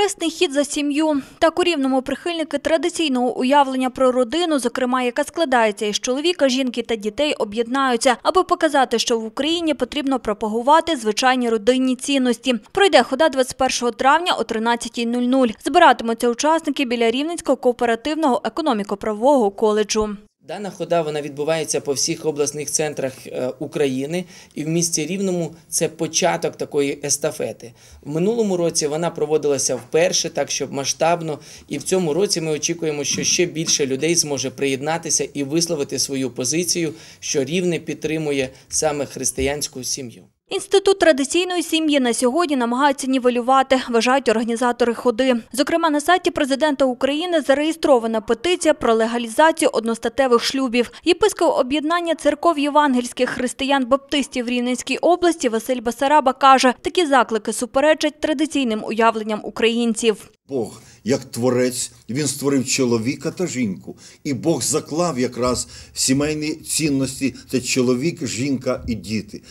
Хресний хід за сім'ю. Так у рівному прихильники традиційного уявлення про родину, зокрема, яка складається із чоловіка, жінки та дітей, об'єднаються, аби показати, що в Україні потрібно пропагувати звичайні родинні цінності. Пройде хода 21 травня о 13.00. Збиратимуться учасники біля Рівненського кооперативного економіко-правового коледжу. Дана хода вона відбувається по всіх обласних центрах е, України, і в місті Рівному це початок такої естафети. В минулому році вона проводилася вперше, так щоб масштабно, і в цьому році ми очікуємо, що ще більше людей зможе приєднатися і висловити свою позицію, що рівне підтримує саме християнську сім'ю. Інститут традиційної сім'ї на сьогодні намагаються нівелювати, вважають організатори ходи. Зокрема, на сайті президента України зареєстрована петиція про легалізацію одностатевих шлюбів. Єпископ об'єднання церков євангельських християн-баптистів Рівненській області Василь Басараба каже: такі заклики суперечать традиційним уявленням українців. Бог як творець, він створив чоловіка та жінку, і Бог заклав якраз сімейні цінності це чоловік, жінка і діти.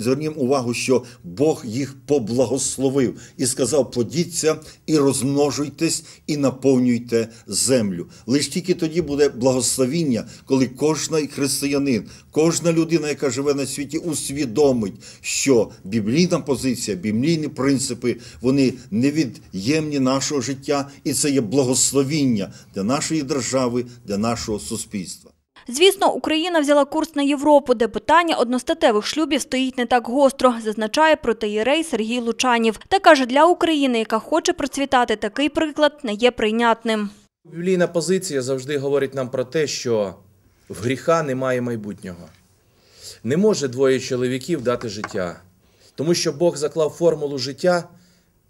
Звернімо увагу, що Бог їх поблагословив і сказав: плодіться і розмножуйтесь, і наповнюйте землю. Лише тільки тоді буде благословіння, коли кожний християнин, кожна людина, яка живе на світі, усвідомить, що біблійна позиція, біблійні принципи, вони невід'ємні нашого життя і це є благословіння для нашої держави, для нашого суспільства. Звісно, Україна взяла курс на Європу, де питання одностатевих шлюбів стоїть не так гостро, зазначає протиєрей Сергій Лучанів. Та каже, для України, яка хоче процвітати, такий приклад не є прийнятним. Біблійна позиція завжди говорить нам про те, що в гріха немає майбутнього. Не може двоє чоловіків дати життя, тому що Бог заклав формулу життя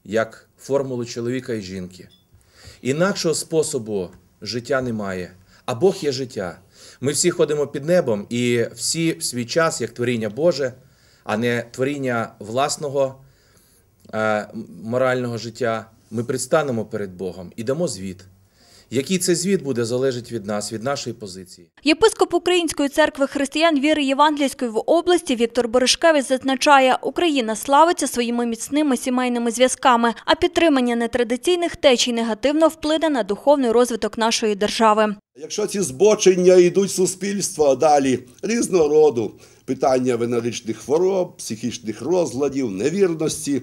як формулу чоловіка і жінки. Інакшого способу життя немає, а Бог є життя. Ми всі ходимо під небом і всі в свій час, як творіння Боже, а не творіння власного е, морального життя, ми предстанемо перед Богом і дамо звіт. Який це звіт буде залежить від нас, від нашої позиції. Єпископ Української церкви християн віри Євангельської в області Віктор Боришкевич зазначає, Україна славиться своїми міцними сімейними зв'язками, а підтримання нетрадиційних течій негативно вплине на духовний розвиток нашої держави. Якщо ці збочення йдуть суспільство далі різного роду питання венеричних хвороб, психічних розладів, невірності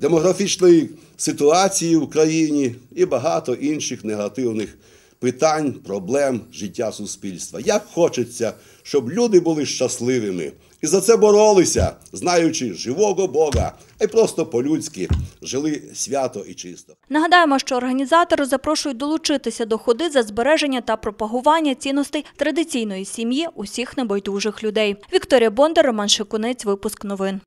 демографічної ситуації в країні і багато інших негативних питань, проблем життя суспільства. Як хочеться, щоб люди були щасливими і за це боролися, знаючи живого Бога, а й просто по-людськи жили свято і чисто. Нагадаємо, що організатори запрошують долучитися до ходи за збереження та пропагування цінностей традиційної сім'ї усіх небайдужих людей. Вікторія Бондар, Роман Шикунець, випуск новин.